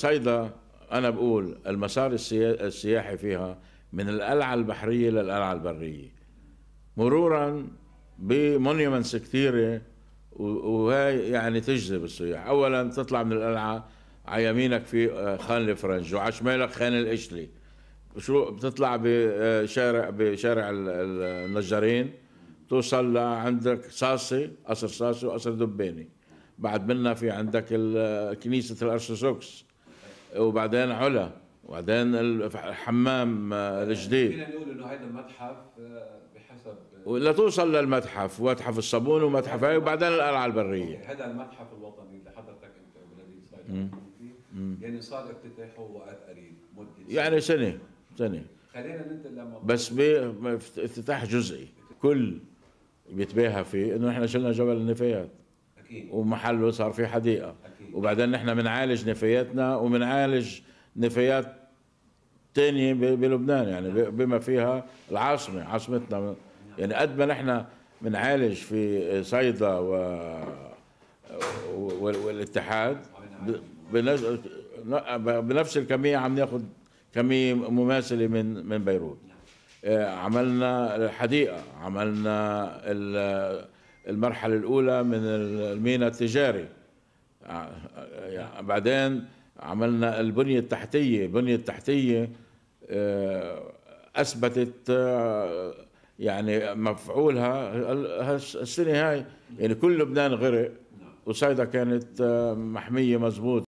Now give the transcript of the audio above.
صيدا انا بقول المسار السياحي فيها من القلعه البحريه للقلعه البريه مرورا بمونيومنتس كثيره وهي يعني تجذب السياح اولا تطلع من القلعه على يمينك في آه، خان الفرنج وعلى شمالك خان الاشلي شو بتطلع آه، بشارع بشارع النجارين توصل لعندك صاصي قصر صاصي وقصر دباني بعد منا في عندك آه، كنيسه الارثوذكس وبعدين علا وبعدين الحمام آه، الجديد فينا نقول انه هيدا المتحف آه، بحسب آه، لا توصل للمتحف متحف الصابون ومتحف هاي وبعدين القلعه البريه هذا المتحف الوطني اللي حضرتك انت والذي يعني صار افتتاحه وقت قريب مده يعني سنه سنه خلينا ننتقل لما بس افتتاح جزئي كل بيتباهى فيه انه احنا شلنا جبل النفايات اكيد ومحله صار فيه حديقه أكيد. وبعدين نحن بنعالج نفاياتنا وبنعالج نفايات تانية بلبنان يعني بما فيها العاصمة عاصمتنا يعني قد ما نحن بنعالج في صيدا و والاتحاد بنفس الكمية عم ناخذ كمية مماثلة من من بيروت آه، عملنا الحديقة عملنا المرحلة الأولى من الميناء التجاري آه، آه، آه، يعني بعدين عملنا البنية التحتية البنية التحتية أثبتت يعني مفعولها السنة هاي يعني كل لبنان غرق وصيدا كانت محمية مزبوط